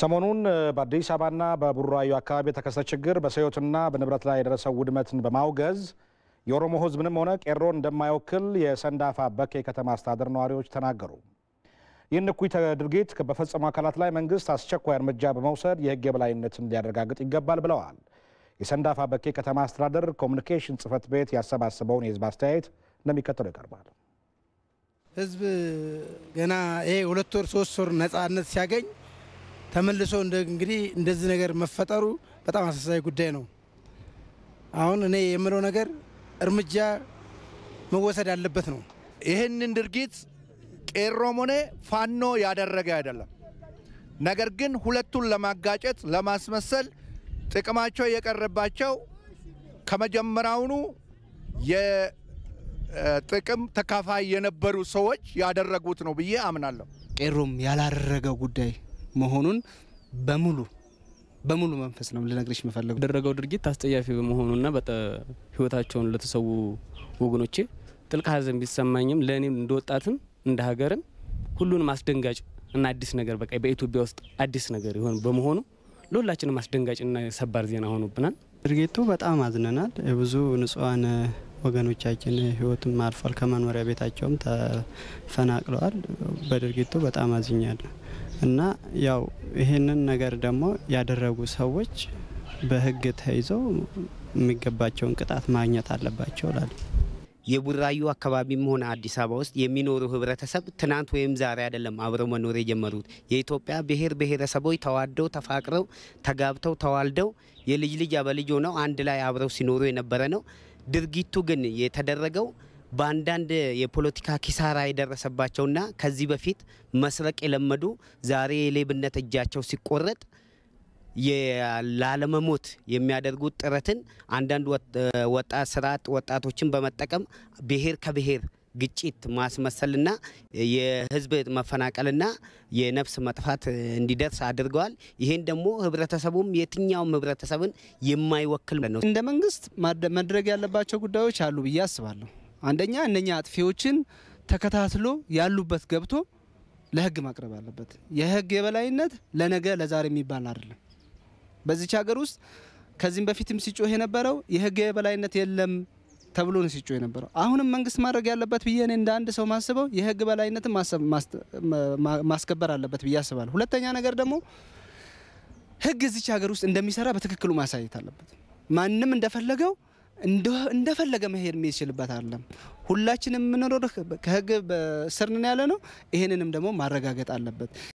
ሰሞኑን በአዲስ አበባና በቡራዩ አካባቢ የተከሰተ ችግር በሰዮትና በንብረት ላይ የደረሰው ውድመትን በማውገዝ የኦሮሞ ህዝብንም ሆነ ቄሮን እንደማይወክል የሰንዳፋ በኬ ከተማ አስተዳደር ነዋሪዎች ተናገሩ። ይህን እኩይ ድርጊት በፈጸሙ አካላት ላይ መንግስት አስቸኳይ እርምጃ በመውሰድ የህግ የበላይነትን ሊያረጋግጥ ይገባል ብለዋል። የሰንዳፋ በኬ ከተማ አስተዳደር ኮሚኒኬሽን ጽህፈት ቤት ያሰባስበውን የህዝብ አስተያየት እንደሚከተለው ይቀርባል። ህዝብ ገና ይሄ ሁለት ወር ሶስት ወር ነጻነት ሲያገኝ ተመልሶ እንግዲህ እንደዚህ ነገር መፈጠሩ በጣም አሳሳቢ ጉዳይ ነው። አሁን እኔ የምለው ነገር እርምጃ መወሰድ ያለበት ነው። ይህንን ድርጊት ቄሮም ሆነ ፋኖ ያደረገ አይደለም። ነገር ግን ሁለቱን ለማጋጨት ለማስመሰል ጥቅማቸው የቀረባቸው ከመጀመሪያውኑ የጥቅም ተካፋይ የነበሩ ሰዎች ያደረጉት ነው ብዬ አምናለሁ። ቄሮም ያላደረገው ጉዳይ መሆኑን በሙሉ በሙሉ መንፈስ ነው ልነግርሽ መፈለጉ ያደረገው ድርጊት አስጠያፊ በመሆኑና ህይወታቸውን ለተሰዉ ወገኖቼ ጥልቅ ሐዘን ቢሰማኝም ለእኔም እንደ ወጣትም እንደ ሀገርም ሁሉንም አስደንጋጭ እና አዲስ ነገር በቃ በኢትዮጵያ ውስጥ አዲስ ነገር ይሆን በመሆኑ ለሁላችንም አስደንጋጭና ሰባር ዜና ሆኖብናል። ድርጊቱ በጣም አዝነናል። ብዙ ንጹሐን ወገኖቻችን ህይወትም አልፏል። ከመኖሪያ ቤታቸውም ተፈናቅለዋል። በድርጊቱ በጣም አዝኛለሁ እና ያው ይህንን ነገር ደግሞ ያደረጉ ሰዎች በህግ ተይዘው የሚገባቸውን ቅጣት ማግኘት አለባቸው ላል የቡራዩ አካባቢም ሆነ አዲስ አበባ ውስጥ የሚኖሩ ህብረተሰብ ትናንት ወይም ዛሬ አይደለም አብረው መኖር የጀመሩት። የኢትዮጵያ ብሔር ብሔረሰቦች ተዋደው ተፋቅረው ተጋብተው ተዋልደው የልጅ ልጅ አበልጅ ሆነው አንድ ላይ አብረው ሲኖሩ የነበረ ነው። ድርጊቱ ግን የተደረገው በአንዳንድ የፖለቲካ ኪሳራ የደረሰባቸውና ከዚህ በፊት መስረቅ የለመዱ ዛሬ የሌብነት እጃቸው ሲቆረጥ ላለመሞት የሚያደርጉት ጥረትን አንዳንድ ወጣት ስርዓት ወጣቶችን በመጠቀም ብሔር ከብሄር ግጭት ማስመሰልና የህዝብ መፈናቀልና የነፍስ መጥፋት እንዲደርስ አድርገዋል። ይህን ደግሞ ህብረተሰቡም የትኛውም ህብረተሰብን የማይወክል ነው። እንደ መንግስት መድረግ ያለባቸው ጉዳዮች አሉ ብዬ አስባለሁ። አንደኛ እነኛ አጥፊዎችን ተከታትሎ ያሉበት ገብቶ ለህግ ማቅረብ አለበት። የህግ የበላይነት ለነገ ለዛሬ የሚባል አይደለም። በዚች ሀገር ውስጥ ከዚህም በፊትም ሲጮህ የነበረው የህግ የበላይነት የለም ተብሎ ነው ሲጮ የነበረው። አሁንም መንግስት ማድረግ ያለበት ብዬ እኔ እንደ አንድ ሰው ማስበው የህግ በላይነትን ማስከበር አለበት ብዬ አስባለሁ። ሁለተኛ ነገር ደግሞ ህግ እዚች ሀገር ውስጥ እንደሚሰራ በትክክሉ ማሳየት አለበት። ማንም እንደፈለገው እንደፈለገ መሄድ የሚችልበት አለም ሁላችንም የምንኖር ከህግ ስር ነን ያለ ነው። ይህንንም ደግሞ ማረጋገጥ አለበት።